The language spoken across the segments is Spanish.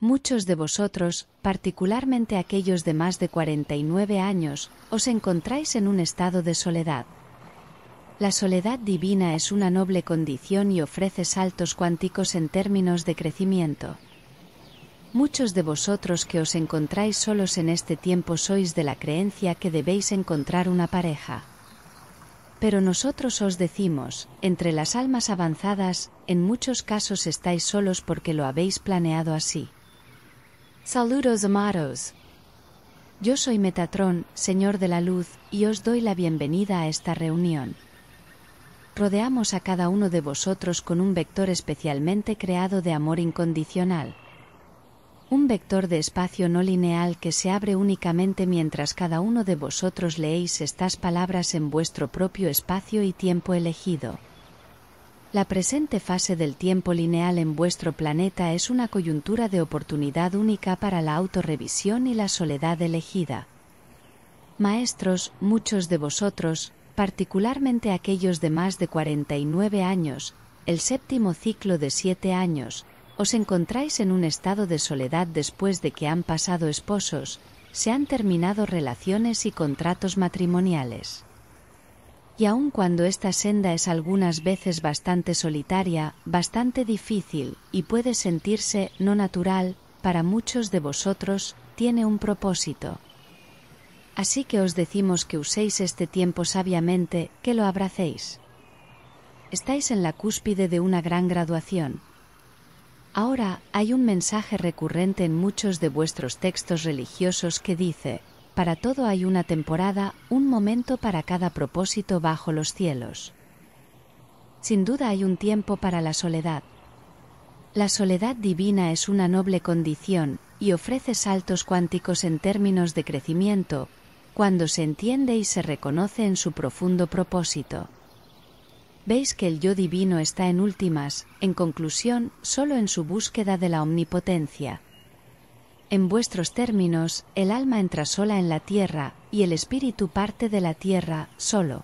Muchos de vosotros, particularmente aquellos de más de 49 años, os encontráis en un estado de soledad. La soledad divina es una noble condición y ofrece saltos cuánticos en términos de crecimiento. Muchos de vosotros que os encontráis solos en este tiempo sois de la creencia que debéis encontrar una pareja. Pero nosotros os decimos, entre las almas avanzadas, en muchos casos estáis solos porque lo habéis planeado así. Saludos amados. Yo soy Metatrón, Señor de la Luz, y os doy la bienvenida a esta reunión. Rodeamos a cada uno de vosotros con un vector especialmente creado de amor incondicional. Un vector de espacio no lineal que se abre únicamente mientras cada uno de vosotros leéis estas palabras en vuestro propio espacio y tiempo elegido. La presente fase del tiempo lineal en vuestro planeta es una coyuntura de oportunidad única para la autorrevisión y la soledad elegida. Maestros, muchos de vosotros, particularmente aquellos de más de 49 años, el séptimo ciclo de 7 años, os encontráis en un estado de soledad después de que han pasado esposos, se han terminado relaciones y contratos matrimoniales y aun cuando esta senda es algunas veces bastante solitaria, bastante difícil, y puede sentirse no natural, para muchos de vosotros, tiene un propósito. Así que os decimos que uséis este tiempo sabiamente, que lo abracéis. Estáis en la cúspide de una gran graduación. Ahora hay un mensaje recurrente en muchos de vuestros textos religiosos que dice, para todo hay una temporada, un momento para cada propósito bajo los cielos. Sin duda hay un tiempo para la soledad. La soledad divina es una noble condición y ofrece saltos cuánticos en términos de crecimiento, cuando se entiende y se reconoce en su profundo propósito. Veis que el yo divino está en últimas, en conclusión, solo en su búsqueda de la omnipotencia. En vuestros términos, el alma entra sola en la tierra, y el espíritu parte de la tierra, solo.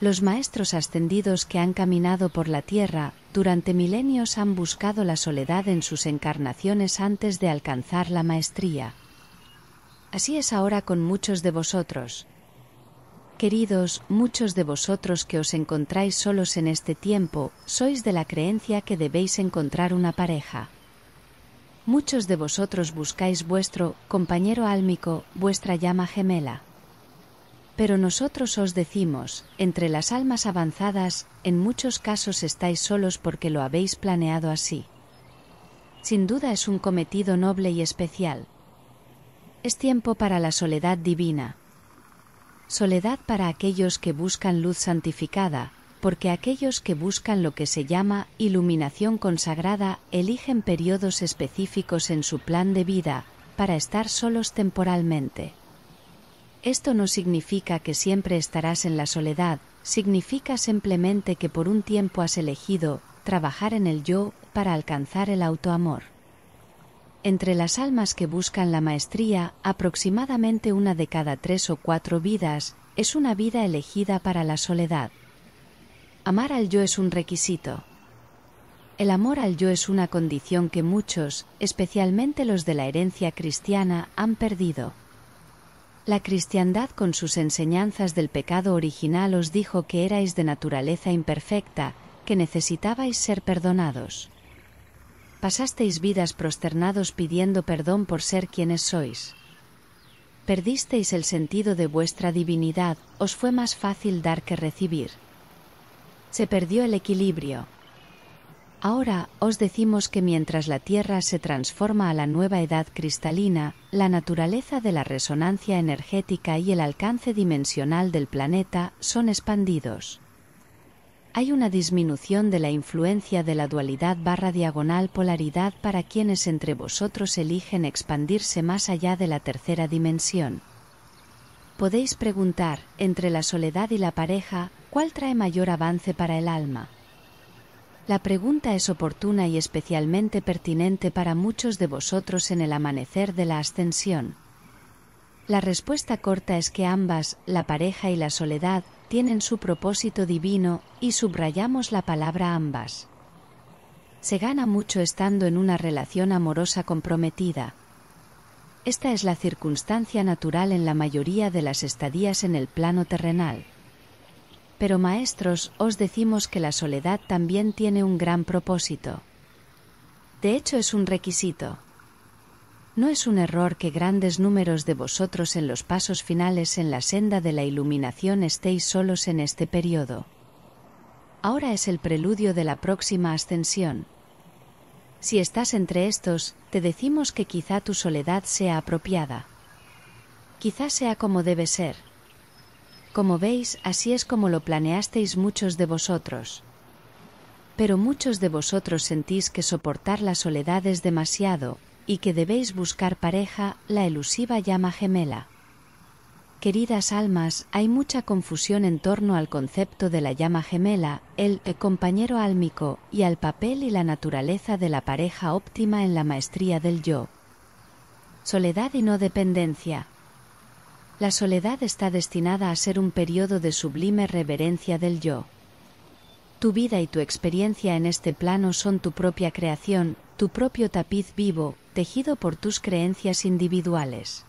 Los maestros ascendidos que han caminado por la tierra, durante milenios han buscado la soledad en sus encarnaciones antes de alcanzar la maestría. Así es ahora con muchos de vosotros. Queridos, muchos de vosotros que os encontráis solos en este tiempo, sois de la creencia que debéis encontrar una pareja muchos de vosotros buscáis vuestro compañero álmico, vuestra llama gemela. Pero nosotros os decimos, entre las almas avanzadas, en muchos casos estáis solos porque lo habéis planeado así. Sin duda es un cometido noble y especial. Es tiempo para la soledad divina. Soledad para aquellos que buscan luz santificada, porque aquellos que buscan lo que se llama iluminación consagrada eligen periodos específicos en su plan de vida para estar solos temporalmente. Esto no significa que siempre estarás en la soledad, significa simplemente que por un tiempo has elegido trabajar en el yo para alcanzar el autoamor. Entre las almas que buscan la maestría, aproximadamente una de cada tres o cuatro vidas es una vida elegida para la soledad. Amar al yo es un requisito. El amor al yo es una condición que muchos, especialmente los de la herencia cristiana, han perdido. La cristiandad con sus enseñanzas del pecado original os dijo que erais de naturaleza imperfecta, que necesitabais ser perdonados. Pasasteis vidas prosternados pidiendo perdón por ser quienes sois. Perdisteis el sentido de vuestra divinidad, os fue más fácil dar que recibir se perdió el equilibrio. Ahora os decimos que mientras la Tierra se transforma a la nueva edad cristalina, la naturaleza de la resonancia energética y el alcance dimensional del planeta son expandidos. Hay una disminución de la influencia de la dualidad barra diagonal polaridad para quienes entre vosotros eligen expandirse más allá de la tercera dimensión. Podéis preguntar, entre la soledad y la pareja, ¿cuál trae mayor avance para el alma? La pregunta es oportuna y especialmente pertinente para muchos de vosotros en el amanecer de la ascensión. La respuesta corta es que ambas, la pareja y la soledad, tienen su propósito divino y subrayamos la palabra ambas. Se gana mucho estando en una relación amorosa comprometida, esta es la circunstancia natural en la mayoría de las estadías en el plano terrenal. Pero maestros, os decimos que la soledad también tiene un gran propósito. De hecho es un requisito. No es un error que grandes números de vosotros en los pasos finales en la senda de la iluminación estéis solos en este periodo. Ahora es el preludio de la próxima ascensión, si estás entre estos, te decimos que quizá tu soledad sea apropiada. Quizá sea como debe ser. Como veis, así es como lo planeasteis muchos de vosotros. Pero muchos de vosotros sentís que soportar la soledad es demasiado, y que debéis buscar pareja, la elusiva llama gemela. Queridas almas, hay mucha confusión en torno al concepto de la llama gemela, el, compañero álmico, y al papel y la naturaleza de la pareja óptima en la maestría del yo. Soledad y no dependencia. La soledad está destinada a ser un periodo de sublime reverencia del yo. Tu vida y tu experiencia en este plano son tu propia creación, tu propio tapiz vivo, tejido por tus creencias individuales.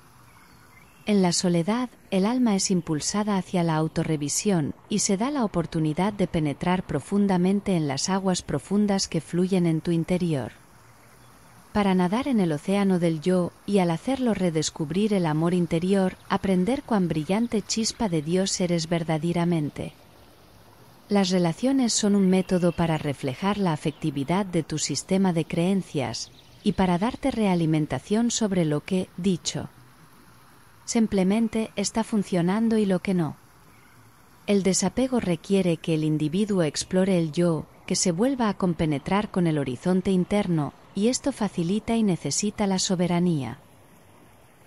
En la soledad, el alma es impulsada hacia la autorrevisión y se da la oportunidad de penetrar profundamente en las aguas profundas que fluyen en tu interior. Para nadar en el océano del yo y al hacerlo redescubrir el amor interior, aprender cuán brillante chispa de Dios eres verdaderamente. Las relaciones son un método para reflejar la afectividad de tu sistema de creencias y para darte realimentación sobre lo que, dicho, simplemente está funcionando y lo que no. El desapego requiere que el individuo explore el yo, que se vuelva a compenetrar con el horizonte interno, y esto facilita y necesita la soberanía.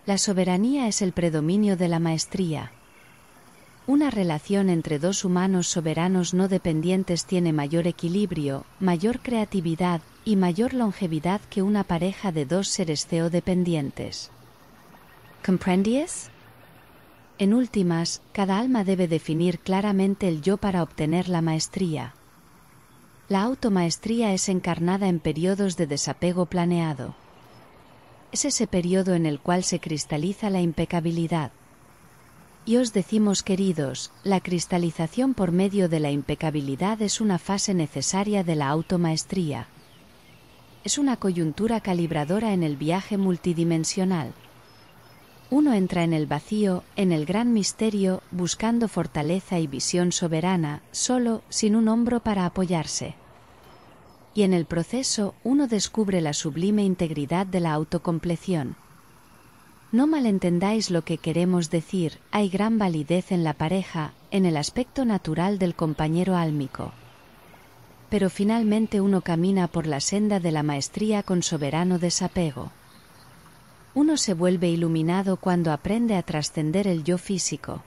La soberanía es el predominio de la maestría. Una relación entre dos humanos soberanos no dependientes tiene mayor equilibrio, mayor creatividad y mayor longevidad que una pareja de dos seres CO en últimas, cada alma debe definir claramente el yo para obtener la maestría. La automaestría es encarnada en periodos de desapego planeado. Es ese periodo en el cual se cristaliza la impecabilidad. Y os decimos, queridos, la cristalización por medio de la impecabilidad es una fase necesaria de la automaestría. Es una coyuntura calibradora en el viaje multidimensional uno entra en el vacío, en el gran misterio, buscando fortaleza y visión soberana, solo, sin un hombro para apoyarse. Y en el proceso uno descubre la sublime integridad de la autocompleción. No malentendáis lo que queremos decir, hay gran validez en la pareja, en el aspecto natural del compañero álmico. Pero finalmente uno camina por la senda de la maestría con soberano desapego uno se vuelve iluminado cuando aprende a trascender el yo físico.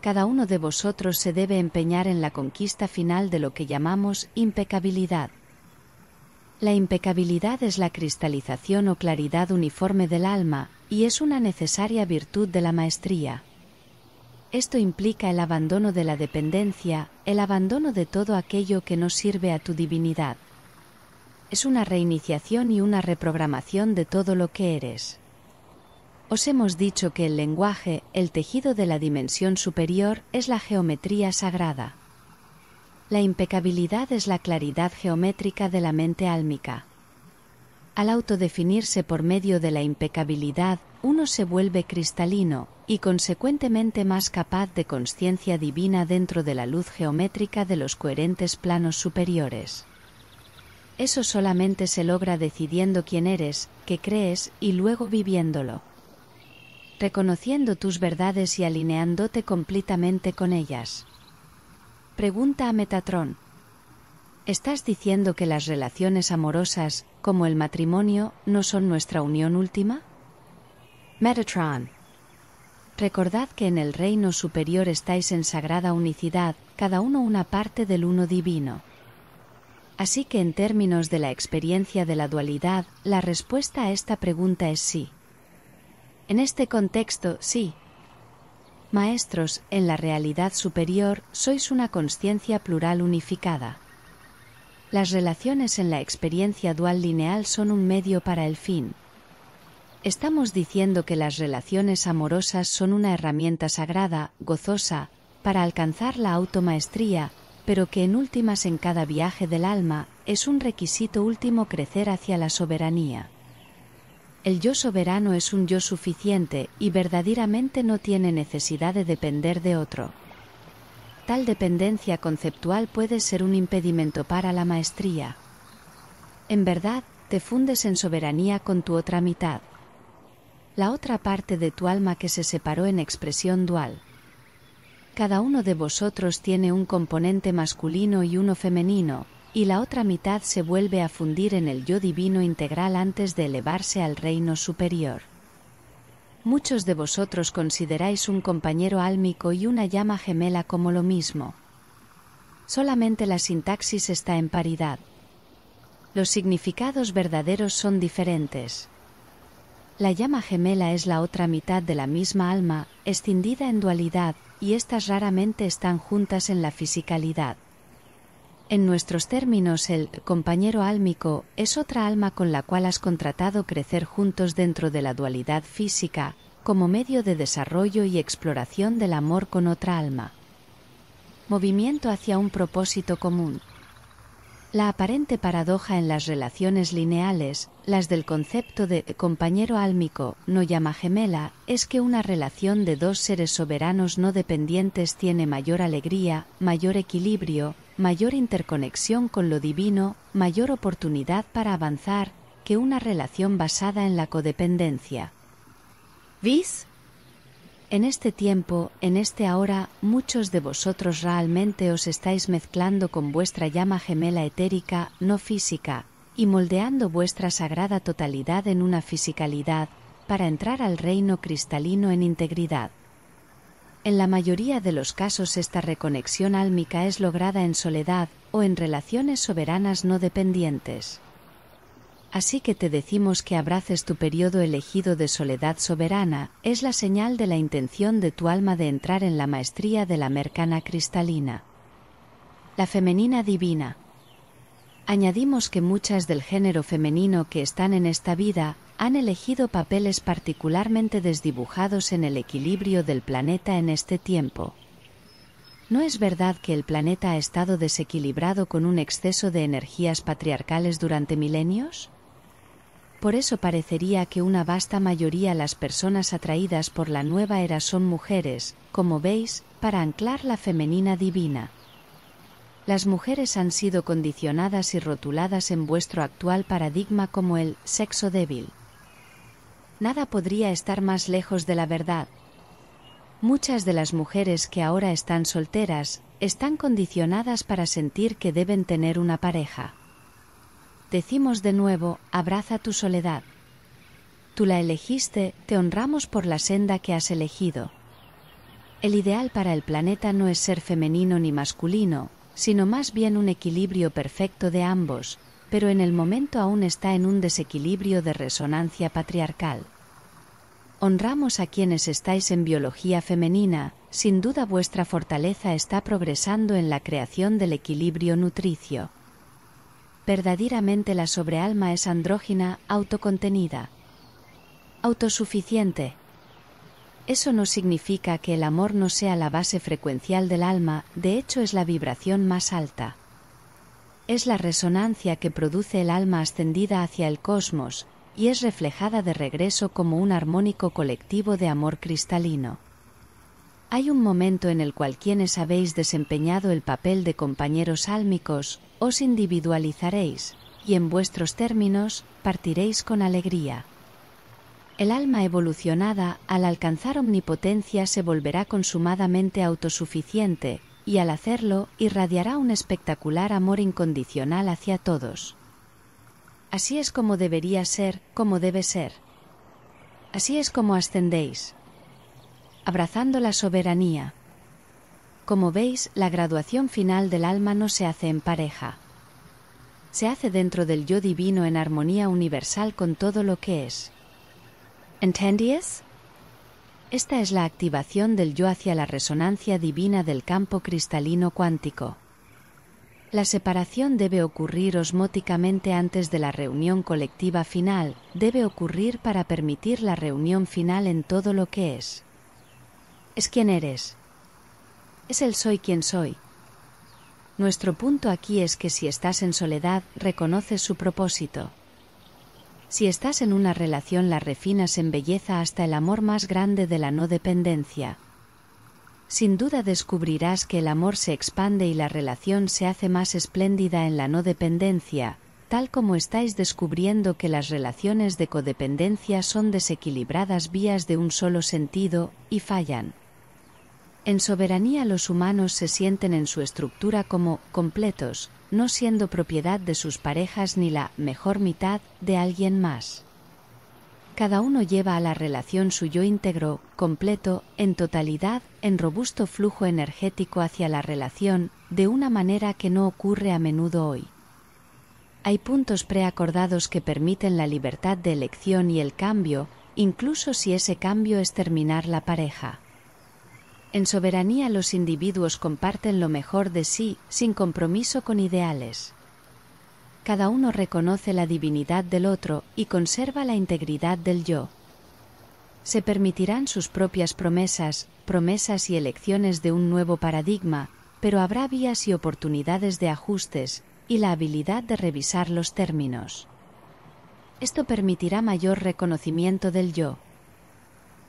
Cada uno de vosotros se debe empeñar en la conquista final de lo que llamamos impecabilidad. La impecabilidad es la cristalización o claridad uniforme del alma, y es una necesaria virtud de la maestría. Esto implica el abandono de la dependencia, el abandono de todo aquello que no sirve a tu divinidad es una reiniciación y una reprogramación de todo lo que eres. Os hemos dicho que el lenguaje, el tejido de la dimensión superior, es la geometría sagrada. La impecabilidad es la claridad geométrica de la mente álmica. Al autodefinirse por medio de la impecabilidad, uno se vuelve cristalino, y consecuentemente más capaz de conciencia divina dentro de la luz geométrica de los coherentes planos superiores. Eso solamente se logra decidiendo quién eres, qué crees y luego viviéndolo. Reconociendo tus verdades y alineándote completamente con ellas. Pregunta a Metatron. ¿Estás diciendo que las relaciones amorosas, como el matrimonio, no son nuestra unión última? Metatron. Recordad que en el reino superior estáis en sagrada unicidad, cada uno una parte del uno divino. Así que en términos de la experiencia de la dualidad, la respuesta a esta pregunta es sí. En este contexto, sí. Maestros, en la realidad superior sois una conciencia plural unificada. Las relaciones en la experiencia dual lineal son un medio para el fin. Estamos diciendo que las relaciones amorosas son una herramienta sagrada, gozosa, para alcanzar la automaestría, pero que en últimas en cada viaje del alma es un requisito último crecer hacia la soberanía. El yo soberano es un yo suficiente y verdaderamente no tiene necesidad de depender de otro. Tal dependencia conceptual puede ser un impedimento para la maestría. En verdad, te fundes en soberanía con tu otra mitad. La otra parte de tu alma que se separó en expresión dual. Cada uno de vosotros tiene un componente masculino y uno femenino, y la otra mitad se vuelve a fundir en el yo divino integral antes de elevarse al reino superior. Muchos de vosotros consideráis un compañero álmico y una llama gemela como lo mismo. Solamente la sintaxis está en paridad. Los significados verdaderos son diferentes. La llama gemela es la otra mitad de la misma alma, escindida en dualidad, y éstas raramente están juntas en la fisicalidad. En nuestros términos, el compañero álmico es otra alma con la cual has contratado crecer juntos dentro de la dualidad física, como medio de desarrollo y exploración del amor con otra alma. Movimiento hacia un propósito común la aparente paradoja en las relaciones lineales, las del concepto de compañero álmico, no llama gemela, es que una relación de dos seres soberanos no dependientes tiene mayor alegría, mayor equilibrio, mayor interconexión con lo divino, mayor oportunidad para avanzar, que una relación basada en la codependencia. ¿Vis? En este tiempo, en este ahora, muchos de vosotros realmente os estáis mezclando con vuestra llama gemela etérica, no física, y moldeando vuestra sagrada totalidad en una fisicalidad, para entrar al reino cristalino en integridad. En la mayoría de los casos esta reconexión álmica es lograda en soledad o en relaciones soberanas no dependientes. Así que te decimos que abraces tu periodo elegido de soledad soberana, es la señal de la intención de tu alma de entrar en la maestría de la mercana cristalina. La femenina divina. Añadimos que muchas del género femenino que están en esta vida han elegido papeles particularmente desdibujados en el equilibrio del planeta en este tiempo. ¿No es verdad que el planeta ha estado desequilibrado con un exceso de energías patriarcales durante milenios? Por eso parecería que una vasta mayoría de las personas atraídas por la nueva era son mujeres, como veis, para anclar la femenina divina. Las mujeres han sido condicionadas y rotuladas en vuestro actual paradigma como el sexo débil. Nada podría estar más lejos de la verdad. Muchas de las mujeres que ahora están solteras, están condicionadas para sentir que deben tener una pareja. Decimos de nuevo, abraza tu soledad. Tú la elegiste, te honramos por la senda que has elegido. El ideal para el planeta no es ser femenino ni masculino, sino más bien un equilibrio perfecto de ambos, pero en el momento aún está en un desequilibrio de resonancia patriarcal. Honramos a quienes estáis en biología femenina, sin duda vuestra fortaleza está progresando en la creación del equilibrio nutricio. Verdaderamente la sobrealma es andrógina, autocontenida, autosuficiente. Eso no significa que el amor no sea la base frecuencial del alma, de hecho es la vibración más alta. Es la resonancia que produce el alma ascendida hacia el cosmos, y es reflejada de regreso como un armónico colectivo de amor cristalino. Hay un momento en el cual quienes habéis desempeñado el papel de compañeros álmicos, os individualizaréis, y en vuestros términos, partiréis con alegría. El alma evolucionada, al alcanzar omnipotencia, se volverá consumadamente autosuficiente, y al hacerlo, irradiará un espectacular amor incondicional hacia todos. Así es como debería ser, como debe ser. Así es como ascendéis abrazando la soberanía. Como veis, la graduación final del alma no se hace en pareja. Se hace dentro del yo divino en armonía universal con todo lo que es. ¿Entendies? Esta es la activación del yo hacia la resonancia divina del campo cristalino cuántico. La separación debe ocurrir osmóticamente antes de la reunión colectiva final, debe ocurrir para permitir la reunión final en todo lo que es es quien eres. Es el soy quien soy. Nuestro punto aquí es que si estás en soledad, reconoces su propósito. Si estás en una relación, la refinas en belleza hasta el amor más grande de la no dependencia. Sin duda descubrirás que el amor se expande y la relación se hace más espléndida en la no dependencia, tal como estáis descubriendo que las relaciones de codependencia son desequilibradas vías de un solo sentido, y fallan. En soberanía los humanos se sienten en su estructura como completos, no siendo propiedad de sus parejas ni la mejor mitad de alguien más. Cada uno lleva a la relación su yo íntegro, completo, en totalidad, en robusto flujo energético hacia la relación, de una manera que no ocurre a menudo hoy. Hay puntos preacordados que permiten la libertad de elección y el cambio, incluso si ese cambio es terminar la pareja. En soberanía los individuos comparten lo mejor de sí sin compromiso con ideales. Cada uno reconoce la divinidad del otro y conserva la integridad del yo. Se permitirán sus propias promesas, promesas y elecciones de un nuevo paradigma, pero habrá vías y oportunidades de ajustes, y la habilidad de revisar los términos. Esto permitirá mayor reconocimiento del yo,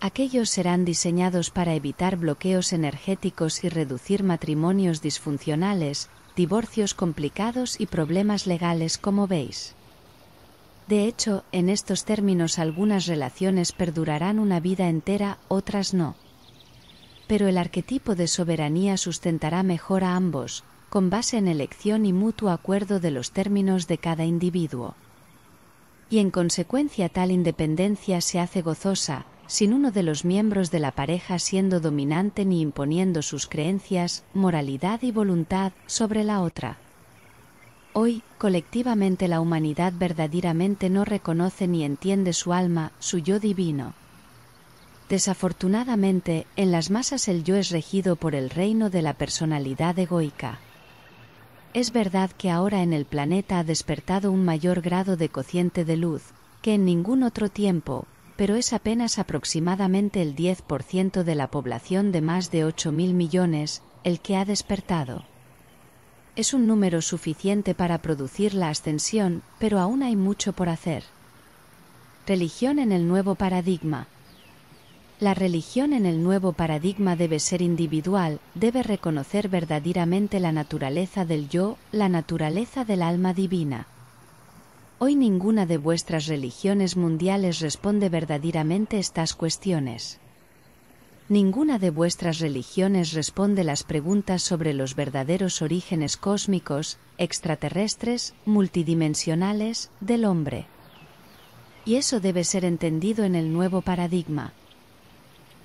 Aquellos serán diseñados para evitar bloqueos energéticos y reducir matrimonios disfuncionales, divorcios complicados y problemas legales como veis. De hecho, en estos términos algunas relaciones perdurarán una vida entera, otras no. Pero el arquetipo de soberanía sustentará mejor a ambos, con base en elección y mutuo acuerdo de los términos de cada individuo. Y en consecuencia tal independencia se hace gozosa, sin uno de los miembros de la pareja siendo dominante ni imponiendo sus creencias, moralidad y voluntad sobre la otra. Hoy, colectivamente la humanidad verdaderamente no reconoce ni entiende su alma, su yo divino. Desafortunadamente, en las masas el yo es regido por el reino de la personalidad egoica. Es verdad que ahora en el planeta ha despertado un mayor grado de cociente de luz, que en ningún otro tiempo, pero es apenas aproximadamente el 10% de la población de más de 8.000 millones, el que ha despertado. Es un número suficiente para producir la ascensión, pero aún hay mucho por hacer. Religión en el nuevo paradigma. La religión en el nuevo paradigma debe ser individual, debe reconocer verdaderamente la naturaleza del yo, la naturaleza del alma divina. Hoy ninguna de vuestras religiones mundiales responde verdaderamente estas cuestiones. Ninguna de vuestras religiones responde las preguntas sobre los verdaderos orígenes cósmicos, extraterrestres, multidimensionales, del hombre. Y eso debe ser entendido en el nuevo paradigma.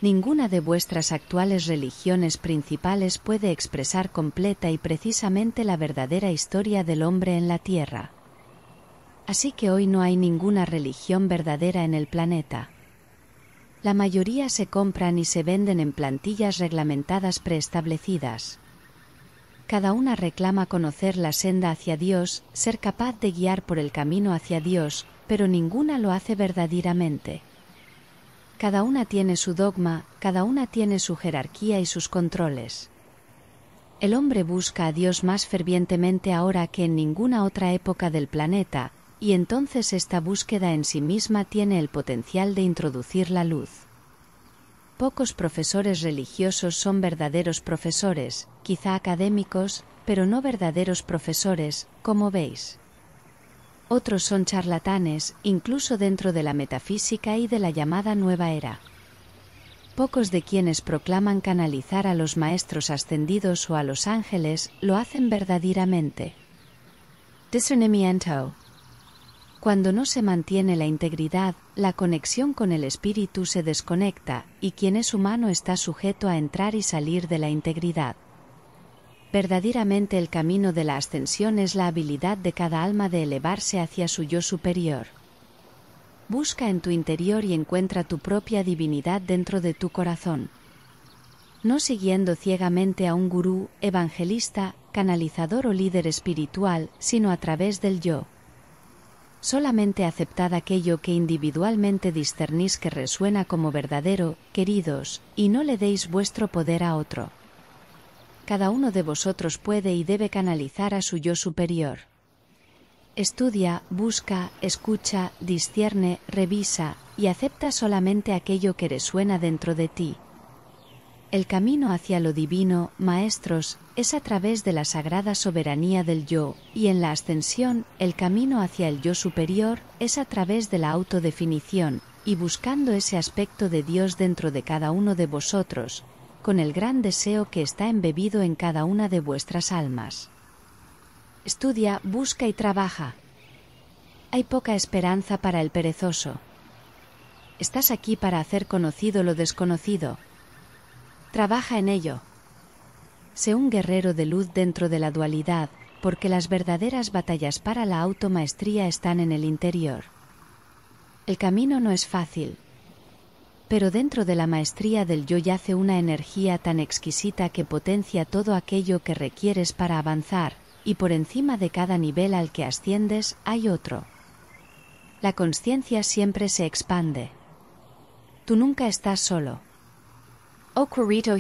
Ninguna de vuestras actuales religiones principales puede expresar completa y precisamente la verdadera historia del hombre en la Tierra. Así que hoy no hay ninguna religión verdadera en el planeta. La mayoría se compran y se venden en plantillas reglamentadas preestablecidas. Cada una reclama conocer la senda hacia Dios, ser capaz de guiar por el camino hacia Dios, pero ninguna lo hace verdaderamente. Cada una tiene su dogma, cada una tiene su jerarquía y sus controles. El hombre busca a Dios más fervientemente ahora que en ninguna otra época del planeta, y entonces esta búsqueda en sí misma tiene el potencial de introducir la luz. Pocos profesores religiosos son verdaderos profesores, quizá académicos, pero no verdaderos profesores, como veis. Otros son charlatanes, incluso dentro de la metafísica y de la llamada nueva era. Pocos de quienes proclaman canalizar a los maestros ascendidos o a los ángeles lo hacen verdaderamente. Discernimiento, cuando no se mantiene la integridad, la conexión con el espíritu se desconecta, y quien es humano está sujeto a entrar y salir de la integridad. Verdaderamente el camino de la ascensión es la habilidad de cada alma de elevarse hacia su yo superior. Busca en tu interior y encuentra tu propia divinidad dentro de tu corazón. No siguiendo ciegamente a un gurú, evangelista, canalizador o líder espiritual, sino a través del yo. Solamente aceptad aquello que individualmente discernís que resuena como verdadero, queridos, y no le deis vuestro poder a otro. Cada uno de vosotros puede y debe canalizar a su yo superior. Estudia, busca, escucha, discierne, revisa, y acepta solamente aquello que resuena dentro de ti, el camino hacia lo divino, maestros, es a través de la sagrada soberanía del yo, y en la ascensión, el camino hacia el yo superior es a través de la autodefinición, y buscando ese aspecto de Dios dentro de cada uno de vosotros, con el gran deseo que está embebido en cada una de vuestras almas. Estudia, busca y trabaja. Hay poca esperanza para el perezoso. Estás aquí para hacer conocido lo desconocido, Trabaja en ello. Sé un guerrero de luz dentro de la dualidad, porque las verdaderas batallas para la automaestría están en el interior. El camino no es fácil. Pero dentro de la maestría del yo yace una energía tan exquisita que potencia todo aquello que requieres para avanzar, y por encima de cada nivel al que asciendes hay otro. La conciencia siempre se expande. Tú nunca estás solo. Oh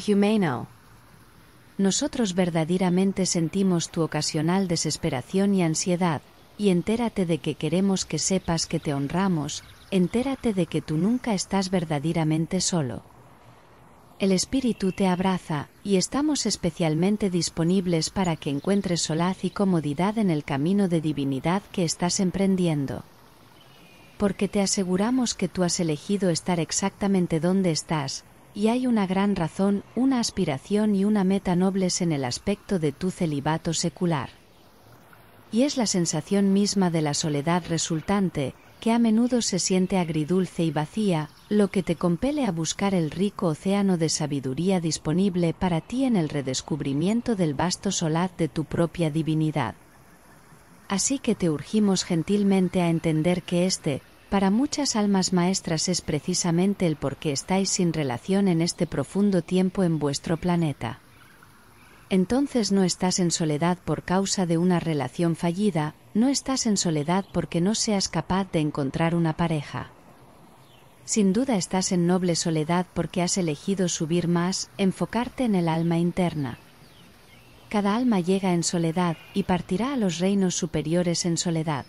Humano. Nosotros verdaderamente sentimos tu ocasional desesperación y ansiedad, y entérate de que queremos que sepas que te honramos, entérate de que tú nunca estás verdaderamente solo. El espíritu te abraza, y estamos especialmente disponibles para que encuentres solaz y comodidad en el camino de divinidad que estás emprendiendo. Porque te aseguramos que tú has elegido estar exactamente donde estás, y hay una gran razón, una aspiración y una meta nobles en el aspecto de tu celibato secular. Y es la sensación misma de la soledad resultante, que a menudo se siente agridulce y vacía, lo que te compele a buscar el rico océano de sabiduría disponible para ti en el redescubrimiento del vasto solaz de tu propia divinidad. Así que te urgimos gentilmente a entender que este, para muchas almas maestras es precisamente el por qué estáis sin relación en este profundo tiempo en vuestro planeta. Entonces no estás en soledad por causa de una relación fallida, no estás en soledad porque no seas capaz de encontrar una pareja. Sin duda estás en noble soledad porque has elegido subir más, enfocarte en el alma interna. Cada alma llega en soledad y partirá a los reinos superiores en soledad.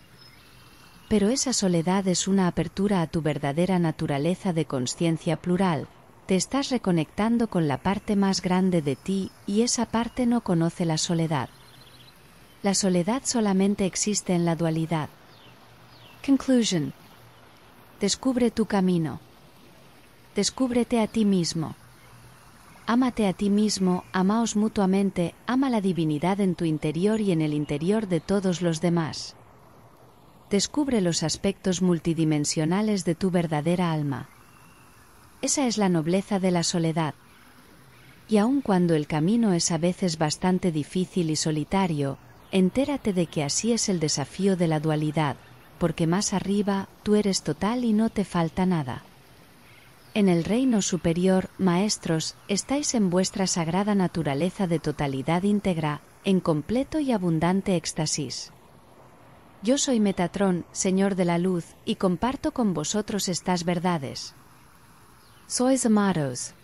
Pero esa soledad es una apertura a tu verdadera naturaleza de conciencia plural. Te estás reconectando con la parte más grande de ti y esa parte no conoce la soledad. La soledad solamente existe en la dualidad. Conclusion. Descubre tu camino. Descúbrete a ti mismo. Ámate a ti mismo, amaos mutuamente, ama la divinidad en tu interior y en el interior de todos los demás descubre los aspectos multidimensionales de tu verdadera alma. Esa es la nobleza de la soledad. Y aun cuando el camino es a veces bastante difícil y solitario, entérate de que así es el desafío de la dualidad, porque más arriba tú eres total y no te falta nada. En el reino superior, maestros, estáis en vuestra sagrada naturaleza de totalidad íntegra, en completo y abundante éxtasis. Yo soy Metatrón, Señor de la Luz, y comparto con vosotros estas verdades. Sois amados,